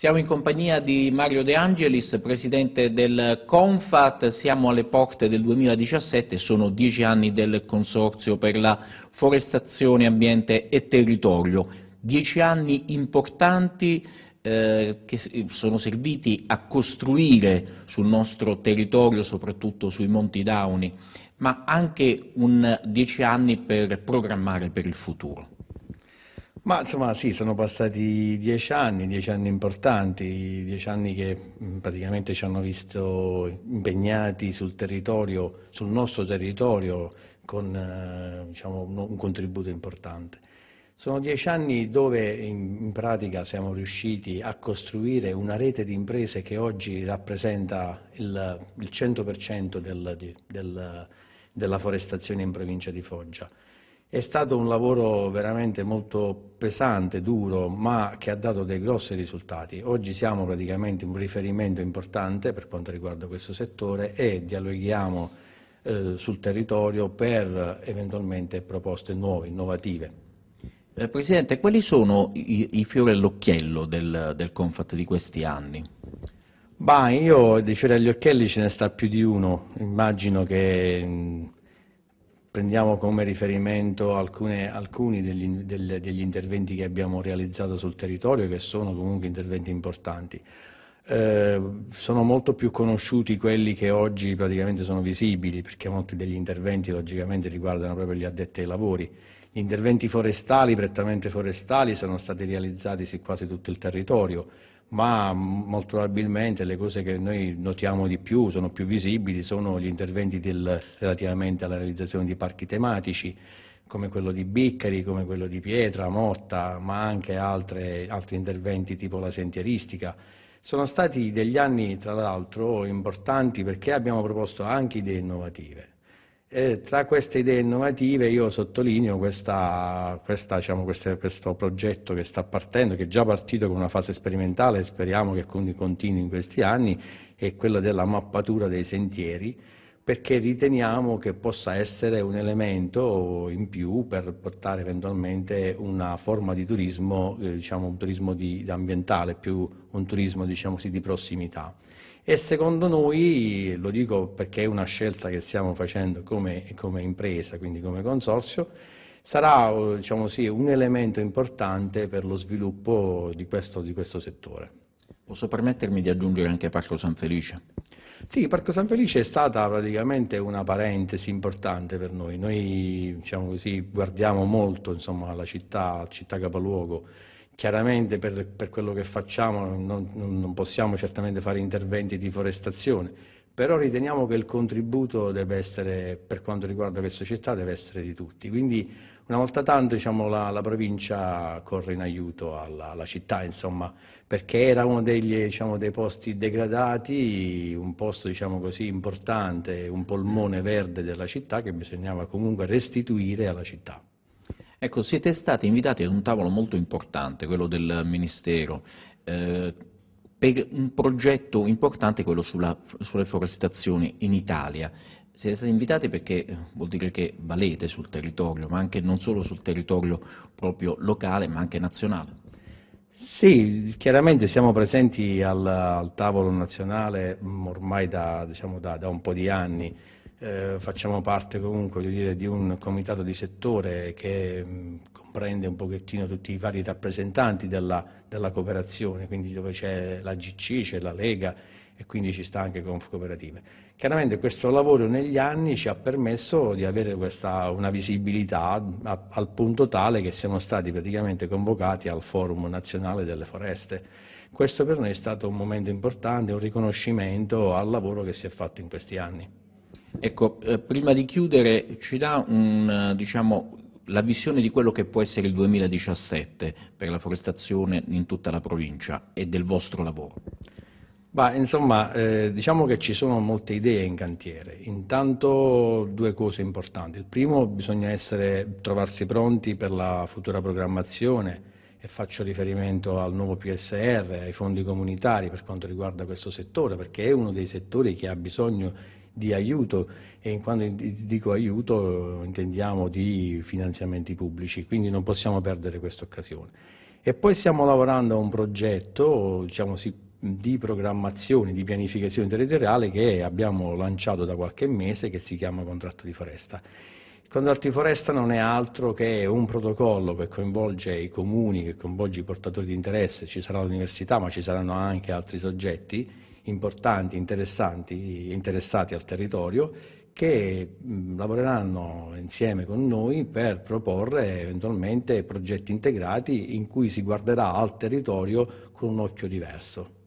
Siamo in compagnia di Mario De Angelis, presidente del Confat, siamo alle porte del 2017, sono dieci anni del Consorzio per la Forestazione, Ambiente e Territorio. Dieci anni importanti eh, che sono serviti a costruire sul nostro territorio, soprattutto sui Monti Dauni, ma anche un dieci anni per programmare per il futuro. Ma insomma sì, sono passati dieci anni, dieci anni importanti, dieci anni che mm, praticamente ci hanno visto impegnati sul territorio, sul nostro territorio, con eh, diciamo, un contributo importante. Sono dieci anni dove in, pratica siamo riusciti a costruire una rete di imprese che oggi rappresenta il, il 100% del, del, della forestazione in provincia di Foggia. È stato un lavoro veramente molto pesante, duro, ma che ha dato dei grossi risultati. Oggi siamo praticamente un riferimento importante per quanto riguarda questo settore e dialoghiamo eh, sul territorio per eventualmente proposte nuove, innovative. Eh, Presidente, quali sono i, i fiori all'occhiello del, del Confat di questi anni? Bah, io di fiori agli occhielli ce ne sta più di uno, immagino che prendiamo come riferimento alcune, alcuni degli, del, degli, interventi che abbiamo realizzato sul territorio, che sono comunque interventi importanti. Eh, sono molto più conosciuti quelli che oggi praticamente sono visibili, perché molti degli interventi logicamente riguardano proprio gli addetti ai lavori, gli interventi forestali, prettamente forestali, sono stati realizzati su quasi tutto il territorio, ma molto probabilmente le cose che noi notiamo di più, sono più visibili, sono gli interventi del, relativamente alla realizzazione di parchi tematici, come quello di Biccari, come quello di Pietra, Motta, ma anche altre, altri interventi tipo la sentieristica. Sono stati degli anni, tra l'altro, importanti perché abbiamo proposto anche idee innovative. E tra queste idee innovative io sottolineo questa, questa, diciamo, queste, questo progetto che sta partendo, che è già partito con una fase sperimentale, speriamo che continui in questi anni, è quello della mappatura dei sentieri, perché riteniamo che possa essere un elemento in più per portare eventualmente una forma di turismo, eh, diciamo un turismo di, ambientale, più un turismo diciamo, sì, di prossimità e secondo noi, lo dico perché è una scelta che stiamo facendo come, come impresa, quindi come consorzio, sarà diciamo sì, un elemento importante per lo sviluppo di questo, di questo settore. Posso permettermi di aggiungere anche Parco San Felice? Sì, Parco San Felice è stata praticamente una parentesi importante per noi. Noi diciamo così, guardiamo molto insomma, alla città, città capoluogo Chiaramente per, per quello che facciamo non, non, possiamo certamente fare interventi di forestazione, però riteniamo che il contributo deve essere, per quanto riguarda le città, deve essere di tutti. Quindi una volta tanto diciamo, la, la, provincia corre in aiuto alla, alla città, insomma, perché era uno degli, diciamo, dei posti degradati, un posto diciamo così, importante, un polmone verde della città che bisognava comunque restituire alla città. Ecco, siete stati invitati ad un tavolo molto importante, quello del Ministero, eh, per un progetto importante, quello sulla, sulle forestazioni in Italia. Siete stati invitati perché eh, vuol dire che valete sul territorio, ma anche non solo sul territorio proprio locale, ma anche nazionale. Sì, chiaramente siamo presenti al, al tavolo nazionale mm, ormai da, diciamo, da, da un po' di anni. Eh, facciamo parte comunque dire, di un comitato di settore che mh, comprende un pochettino tutti i vari rappresentanti della, della cooperazione, quindi dove c'è la GC, c'è la Lega e quindi ci sta anche Confcooperative. Chiaramente questo lavoro negli anni ci ha permesso di avere questa, una visibilità a, al punto tale che siamo stati praticamente convocati al Forum Nazionale delle Foreste. Questo per noi è stato un momento importante, un riconoscimento al lavoro che si è fatto in questi anni. Ecco, eh, prima di chiudere ci dà un, eh, diciamo, la visione di quello che può essere il 2017 per la forestazione in tutta la provincia e del vostro lavoro. Bah, insomma, eh, diciamo che ci sono molte idee in cantiere. Intanto due cose importanti. Il primo, bisogna essere, trovarsi pronti per la futura programmazione e faccio riferimento al nuovo PSR, ai fondi comunitari per quanto riguarda questo settore, perché è uno dei settori che ha bisogno di aiuto e quando dico aiuto intendiamo di finanziamenti pubblici, quindi non possiamo perdere questa occasione. E poi stiamo lavorando a un progetto diciamo, di programmazione, di pianificazione territoriale che abbiamo lanciato da qualche mese che si chiama contratto di foresta. Il contratto di foresta non è altro che un protocollo che coinvolge i comuni, che coinvolge i portatori di interesse, ci sarà l'università ma ci saranno anche altri soggetti importanti, interessanti, interessati al territorio che lavoreranno insieme con noi per proporre eventualmente progetti integrati in cui si guarderà al territorio con un occhio diverso.